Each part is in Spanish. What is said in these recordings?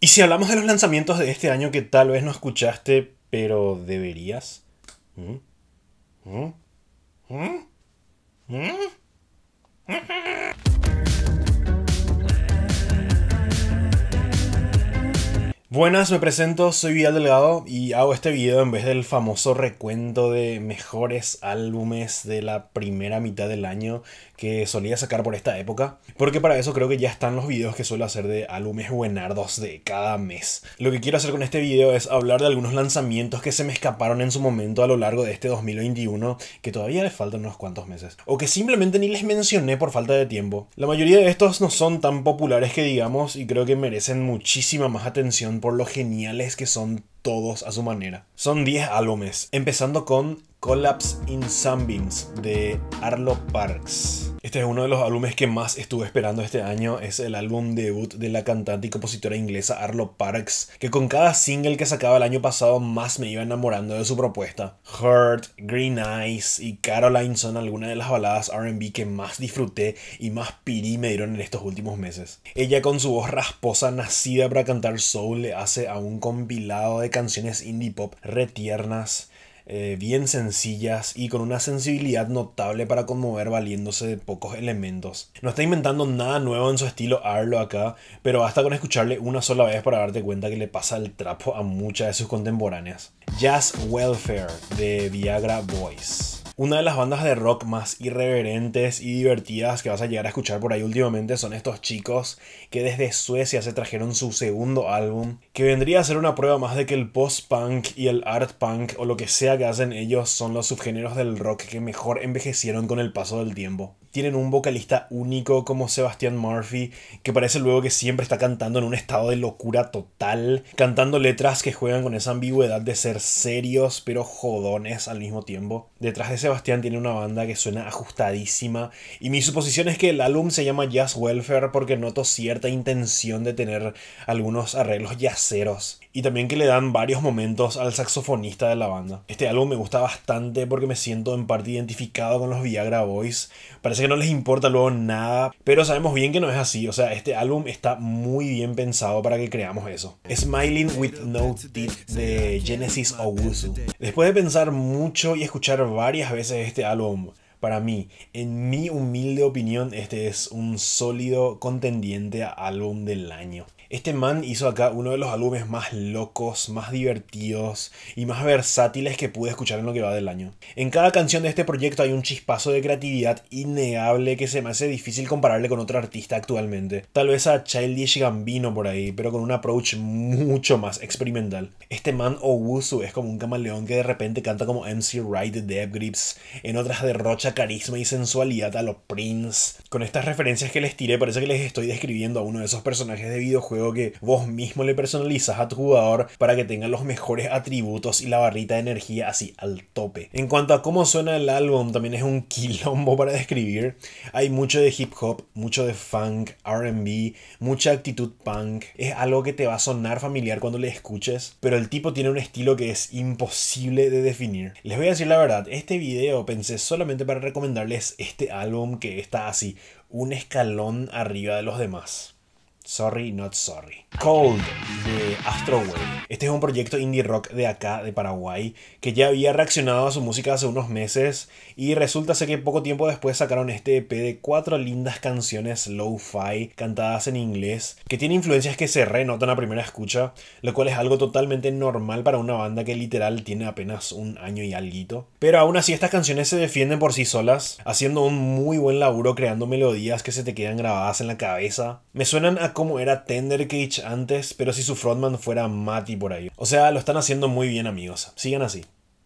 Y si hablamos de los lanzamientos de este año que tal vez no escuchaste, pero deberías. ¿Mm? ¿Mm? ¿Mm? Buenas, me presento, soy Vidal Delgado y hago este video en vez del famoso recuento de mejores álbumes de la primera mitad del año que solía sacar por esta época, porque para eso creo que ya están los videos que suelo hacer de álbumes buenardos de cada mes. Lo que quiero hacer con este video es hablar de algunos lanzamientos que se me escaparon en su momento a lo largo de este 2021, que todavía les faltan unos cuantos meses, o que simplemente ni les mencioné por falta de tiempo. La mayoría de estos no son tan populares que digamos y creo que merecen muchísima más atención por lo geniales que son todos a su manera. Son 10 álbumes, empezando con Collapse in Sunbeams de Arlo Parks. Este es uno de los álbumes que más estuve esperando este año. Es el álbum debut de la cantante y compositora inglesa Arlo Parks, que con cada single que sacaba el año pasado más me iba enamorando de su propuesta. Hurt, Green Eyes y Caroline son algunas de las baladas RB que más disfruté y más pirí me dieron en estos últimos meses. Ella con su voz rasposa nacida para cantar soul le hace a un compilado de canciones indie pop retiernas eh, bien sencillas y con una sensibilidad notable para conmover valiéndose de pocos elementos. No está inventando nada nuevo en su estilo Arlo acá, pero basta con escucharle una sola vez para darte cuenta que le pasa el trapo a muchas de sus contemporáneas. Jazz Welfare de Viagra Boys. Una de las bandas de rock más irreverentes y divertidas que vas a llegar a escuchar por ahí últimamente son estos chicos que desde Suecia se trajeron su segundo álbum, que vendría a ser una prueba más de que el post-punk y el art-punk o lo que sea que hacen ellos son los subgéneros del rock que mejor envejecieron con el paso del tiempo. Tienen un vocalista único como Sebastian Murphy, que parece luego que siempre está cantando en un estado de locura total, cantando letras que juegan con esa ambigüedad de ser serios pero jodones al mismo tiempo. Detrás de ese Sebastián tiene una banda que suena ajustadísima y mi suposición es que el álbum se llama Jazz Welfare porque noto cierta intención de tener algunos arreglos yaceros y también que le dan varios momentos al saxofonista de la banda. Este álbum me gusta bastante porque me siento en parte identificado con los Viagra Boys. Parece que no les importa luego nada, pero sabemos bien que no es así. O sea, este álbum está muy bien pensado para que creamos eso. Smiling with No Teeth de Genesis Owusu. Después de pensar mucho y escuchar varias veces este álbum, para mí, en mi humilde opinión, este es un sólido contendiente álbum del año. Este man hizo acá uno de los álbumes más locos, más divertidos y más versátiles que pude escuchar en lo que va del año. En cada canción de este proyecto hay un chispazo de creatividad innegable que se me hace difícil compararle con otro artista actualmente. Tal vez a Childish Gambino por ahí, pero con un approach mucho más experimental. Este man Owusu es como un camaleón que de repente canta como MC Wright de Dev Grips, en otras derrochas carisma y sensualidad a los Prince. Con estas referencias que les tiré, parece que les estoy describiendo a uno de esos personajes de videojuego que vos mismo le personalizas a tu jugador para que tenga los mejores atributos y la barrita de energía así al tope. En cuanto a cómo suena el álbum, también es un quilombo para describir. Hay mucho de hip hop, mucho de funk, RB, mucha actitud punk. Es algo que te va a sonar familiar cuando le escuches, pero el tipo tiene un estilo que es imposible de definir. Les voy a decir la verdad, este video pensé solamente para recomendarles este álbum que está así, un escalón arriba de los demás. Sorry, not sorry. Cold de Astrowave. Este es un proyecto indie rock de acá, de Paraguay, que ya había reaccionado a su música hace unos meses y resulta ser que poco tiempo después sacaron este EP de cuatro lindas canciones low-fi cantadas en inglés, que tiene influencias que se renotan a primera escucha, lo cual es algo totalmente normal para una banda que literal tiene apenas un año y algo. Pero aún así estas canciones se defienden por sí solas, haciendo un muy buen laburo creando melodías que se te quedan grabadas en la cabeza. Me suenan a como era Cage antes, pero si su frontman fuera Matty por ahí. O sea, lo están haciendo muy bien amigos, sigan así.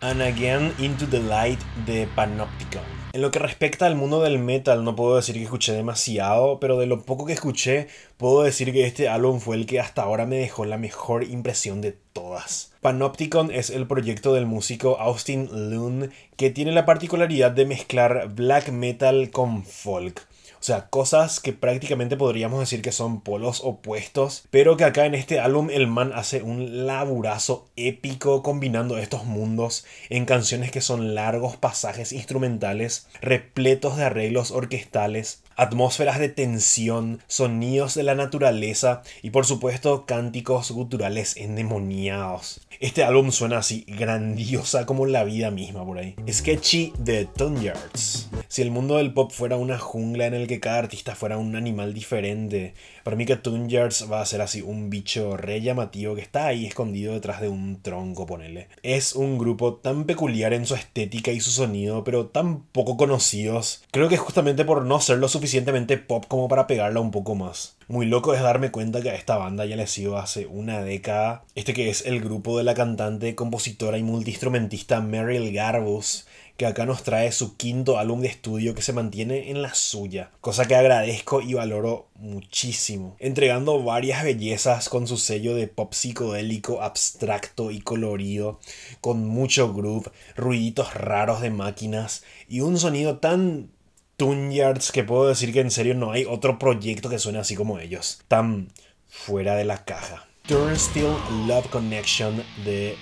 And Again Into the Light de Panopticon. En lo que respecta al mundo del metal, no puedo decir que escuché demasiado, pero de lo poco que escuché, puedo decir que este álbum fue el que hasta ahora me dejó la mejor impresión de todas. Panopticon es el proyecto del músico Austin Loon que tiene la particularidad de mezclar black metal con folk. O sea, cosas que prácticamente podríamos decir que son polos opuestos, pero que acá en este álbum el man hace un laburazo épico combinando estos mundos en canciones que son largos pasajes instrumentales repletos de arreglos orquestales, atmósferas de tensión, sonidos de la naturaleza y por supuesto cánticos guturales endemoniados. Este álbum suena así grandiosa como la vida misma por ahí. Sketchy de Tonyards. Si el mundo del pop fuera una jungla en el que que cada artista fuera un animal diferente para mí que Tungers va a ser así un bicho re llamativo que está ahí escondido detrás de un tronco, ponele. Es un grupo tan peculiar en su estética y su sonido, pero tan poco conocidos. Creo que es justamente por no ser lo suficientemente pop como para pegarla un poco más. Muy loco es darme cuenta que a esta banda ya le sigo hace una década. Este que es el grupo de la cantante, compositora y multiinstrumentista Meryl Garbus, que acá nos trae su quinto álbum de estudio que se mantiene en la suya, cosa que agradezco y valoro muchísimo entregando varias bellezas con su sello de pop psicodélico abstracto y colorido, con mucho groove, ruiditos raros de máquinas y un sonido tan tunyards que puedo decir que en serio no hay otro proyecto que suene así como ellos, tan fuera de la caja. Turnstile Love Connection de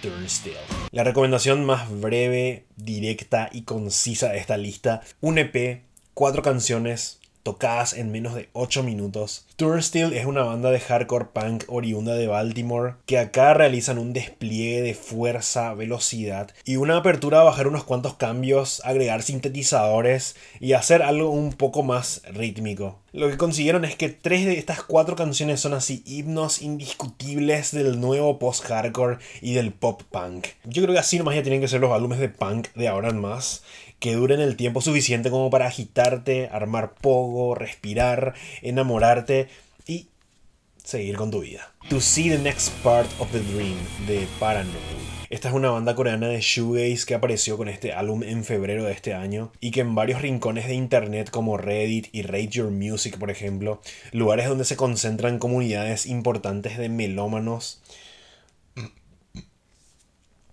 Turnstile. La recomendación más breve, directa y concisa de esta lista, un EP, cuatro canciones, tocadas en menos de 8 minutos. Turnstile es una banda de hardcore punk oriunda de Baltimore que acá realizan un despliegue de fuerza, velocidad y una apertura a bajar unos cuantos cambios, agregar sintetizadores y hacer algo un poco más rítmico. Lo que consiguieron es que tres de estas cuatro canciones son así himnos indiscutibles del nuevo post-hardcore y del pop-punk. Yo creo que así nomás ya tienen que ser los álbumes de punk de ahora en más, que duren el tiempo suficiente como para agitarte, armar pogo, respirar, enamorarte seguir con tu vida. To See the Next Part of the Dream de Paranoid. Esta es una banda coreana de shoegaze que apareció con este álbum en febrero de este año y que en varios rincones de internet como Reddit y Rate Your Music, por ejemplo, lugares donde se concentran comunidades importantes de melómanos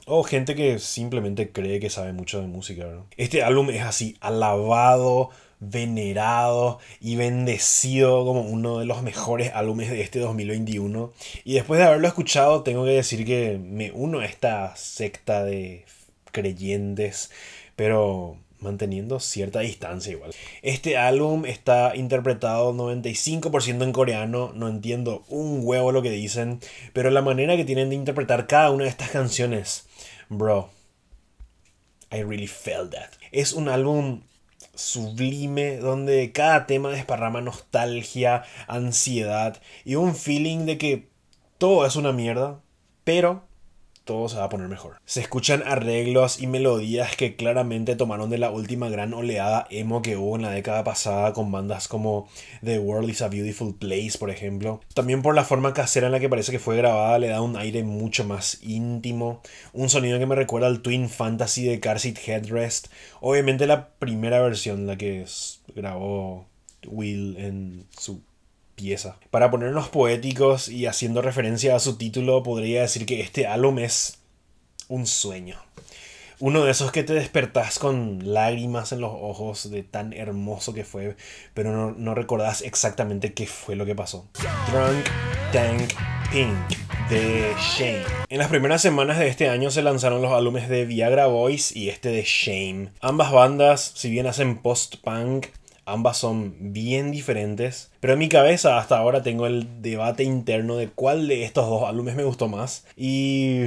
o gente que simplemente cree que sabe mucho de música. Este álbum es así alabado, venerado y bendecido como uno de los mejores álbumes de este 2021. Y después de haberlo escuchado, tengo que decir que me uno a esta secta de creyentes, pero manteniendo cierta distancia igual. Este álbum está interpretado 95% en coreano, no entiendo un huevo lo que dicen, pero la manera que tienen de interpretar cada una de estas canciones, bro, I really felt that. Es un álbum sublime donde cada tema desparrama nostalgia, ansiedad y un feeling de que todo es una mierda, pero todo se va a poner mejor. Se escuchan arreglos y melodías que claramente tomaron de la última gran oleada emo que hubo en la década pasada con bandas como The World is a Beautiful Place, por ejemplo. También por la forma casera en la que parece que fue grabada le da un aire mucho más íntimo, un sonido que me recuerda al Twin Fantasy de Car Headrest, obviamente la primera versión, la que grabó Will en su para ponernos poéticos y haciendo referencia a su título, podría decir que este álbum es un sueño. Uno de esos que te despertás con lágrimas en los ojos de tan hermoso que fue, pero no, no recordás exactamente qué fue lo que pasó. Drunk Tank Pink de Shame. En las primeras semanas de este año se lanzaron los álbumes de Viagra Boys y este de Shame. Ambas bandas, si bien hacen post-punk, Ambas son bien diferentes, pero en mi cabeza hasta ahora tengo el debate interno de cuál de estos dos álbumes me gustó más. Y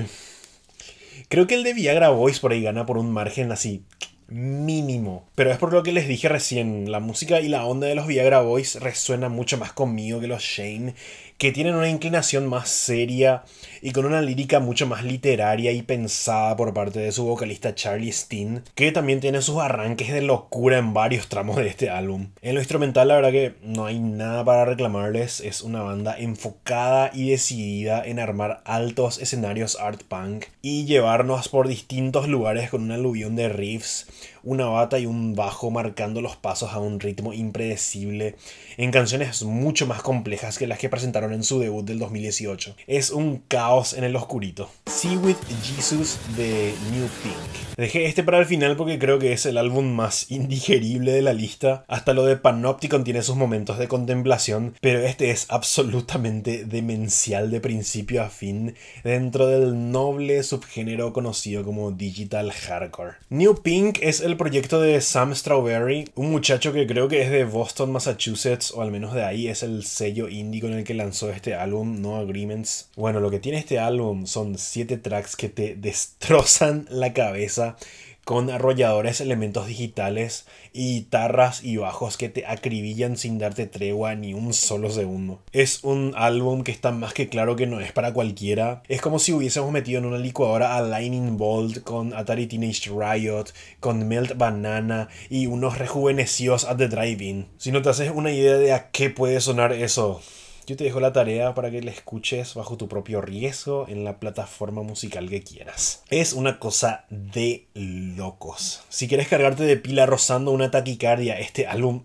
creo que el de Viagra Boys por ahí gana por un margen así mínimo. Pero es por lo que les dije recién, la música y la onda de los Viagra Boys resuena mucho más conmigo que los Shane, que tienen una inclinación más seria y con una lírica mucho más literaria y pensada por parte de su vocalista Charlie Steen, que también tiene sus arranques de locura en varios tramos de este álbum. En lo instrumental, la verdad que no hay nada para reclamarles, es una banda enfocada y decidida en armar altos escenarios art punk y llevarnos por distintos lugares con un aluvión de riffs una bata y un bajo marcando los pasos a un ritmo impredecible, en canciones mucho más complejas que las que presentaron en su debut del 2018. Es un caos en el oscurito. See With Jesus de New Pink. Dejé este para el final porque creo que es el álbum más indigerible de la lista. Hasta lo de Panopticon tiene sus momentos de contemplación, pero este es absolutamente demencial de principio a fin dentro del noble subgénero conocido como Digital Hardcore. New Pink es el proyecto de Sam Strawberry, un muchacho que creo que es de Boston, Massachusetts, o al menos de ahí es el sello indie en el que lanzó este álbum, No Agreements. Bueno, lo que tiene este álbum son 7 tracks que te destrozan la cabeza con arrolladores elementos digitales y guitarras y bajos que te acribillan sin darte tregua ni un solo segundo. Es un álbum que está más que claro que no es para cualquiera. Es como si hubiésemos metido en una licuadora a Lightning Bolt con Atari Teenage Riot, con Melt Banana y unos rejuvenecidos at the Drive-In. Si no te haces una idea de a qué puede sonar eso, yo te dejo la tarea para que la escuches bajo tu propio riesgo en la plataforma musical que quieras. Es una cosa de locos. Si quieres cargarte de pila rozando una taquicardia, este álbum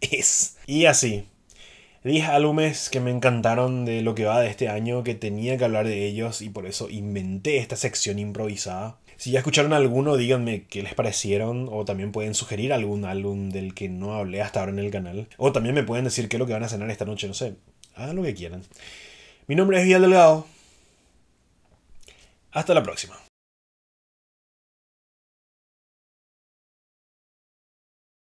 es. Y así. 10 álbumes que me encantaron de lo que va de este año, que tenía que hablar de ellos y por eso inventé esta sección improvisada. Si ya escucharon alguno, díganme qué les parecieron o también pueden sugerir algún álbum del que no hablé hasta ahora en el canal. O también me pueden decir qué es lo que van a cenar esta noche, no sé. Hagan lo que quieran. Mi nombre es Villal Delgado. Hasta la próxima.